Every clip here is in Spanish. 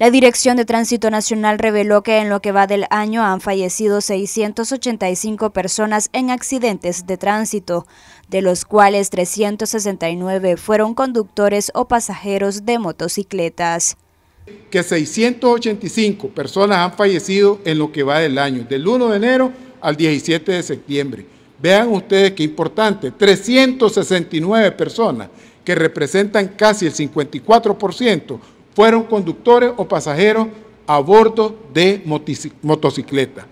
La Dirección de Tránsito Nacional reveló que en lo que va del año han fallecido 685 personas en accidentes de tránsito, de los cuales 369 fueron conductores o pasajeros de motocicletas. Que 685 personas han fallecido en lo que va del año, del 1 de enero al 17 de septiembre. Vean ustedes qué importante, 369 personas que representan casi el 54%, fueron conductores o pasajeros a bordo de motocicleta.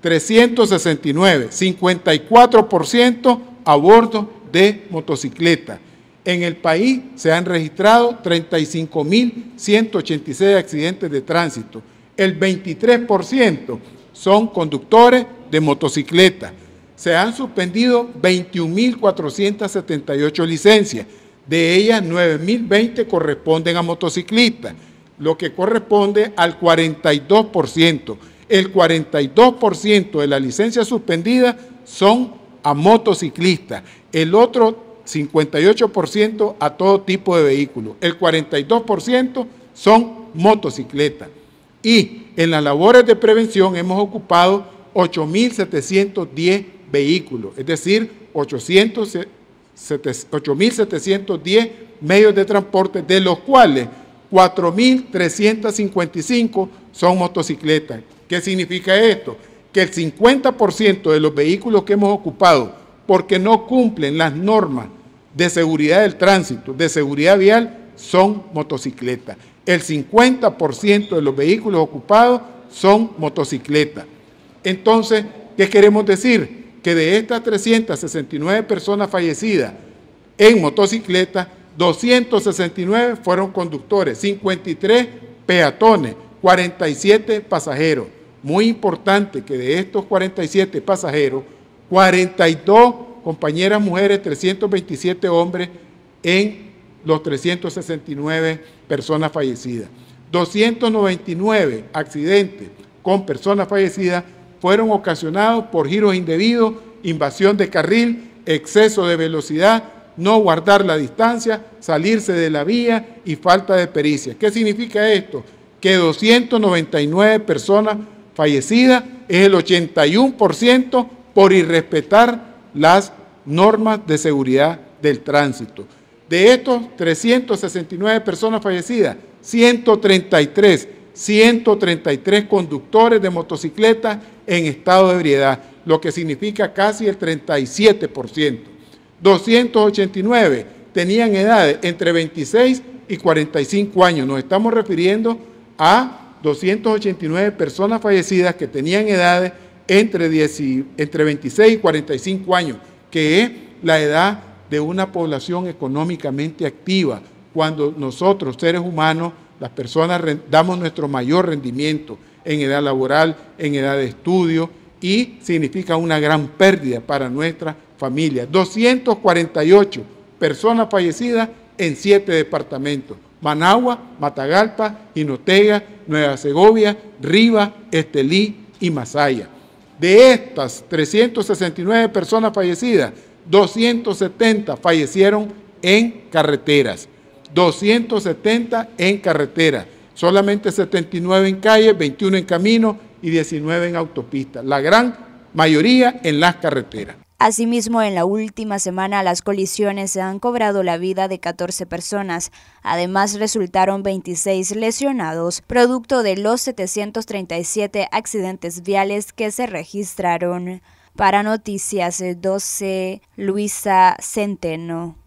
369, 54% a bordo de motocicleta. En el país se han registrado 35.186 accidentes de tránsito. El 23% son conductores de motocicleta. Se han suspendido 21.478 licencias. De ellas, 9.020 corresponden a motociclistas, lo que corresponde al 42%. El 42% de las licencias suspendidas son a motociclistas. El otro 58% a todo tipo de vehículos. El 42% son motocicletas. Y en las labores de prevención hemos ocupado 8.710 vehículos, es decir, 800 8.710 medios de transporte, de los cuales 4.355 son motocicletas. ¿Qué significa esto? Que el 50% de los vehículos que hemos ocupado porque no cumplen las normas de seguridad del tránsito, de seguridad vial, son motocicletas. El 50% de los vehículos ocupados son motocicletas. Entonces, ¿qué queremos decir? que de estas 369 personas fallecidas en motocicleta, 269 fueron conductores, 53 peatones, 47 pasajeros. Muy importante que de estos 47 pasajeros, 42 compañeras mujeres, 327 hombres en los 369 personas fallecidas. 299 accidentes con personas fallecidas fueron ocasionados por giros indebidos, invasión de carril, exceso de velocidad, no guardar la distancia, salirse de la vía y falta de pericia. ¿Qué significa esto? Que 299 personas fallecidas es el 81% por irrespetar las normas de seguridad del tránsito. De estos 369 personas fallecidas, 133 133 conductores de motocicletas en estado de ebriedad, lo que significa casi el 37%. 289 tenían edades entre 26 y 45 años. Nos estamos refiriendo a 289 personas fallecidas que tenían edades entre, entre 26 y 45 años, que es la edad de una población económicamente activa, cuando nosotros, seres humanos, las personas damos nuestro mayor rendimiento en edad laboral, en edad de estudio y significa una gran pérdida para nuestra familia. 248 personas fallecidas en siete departamentos. Managua, Matagalpa, Inotega, Nueva Segovia, Riva, Estelí y Masaya. De estas 369 personas fallecidas, 270 fallecieron en carreteras. 270 en carretera, solamente 79 en calle, 21 en camino y 19 en autopista, la gran mayoría en las carreteras. Asimismo, en la última semana las colisiones han cobrado la vida de 14 personas. Además, resultaron 26 lesionados, producto de los 737 accidentes viales que se registraron. Para Noticias 12, Luisa Centeno.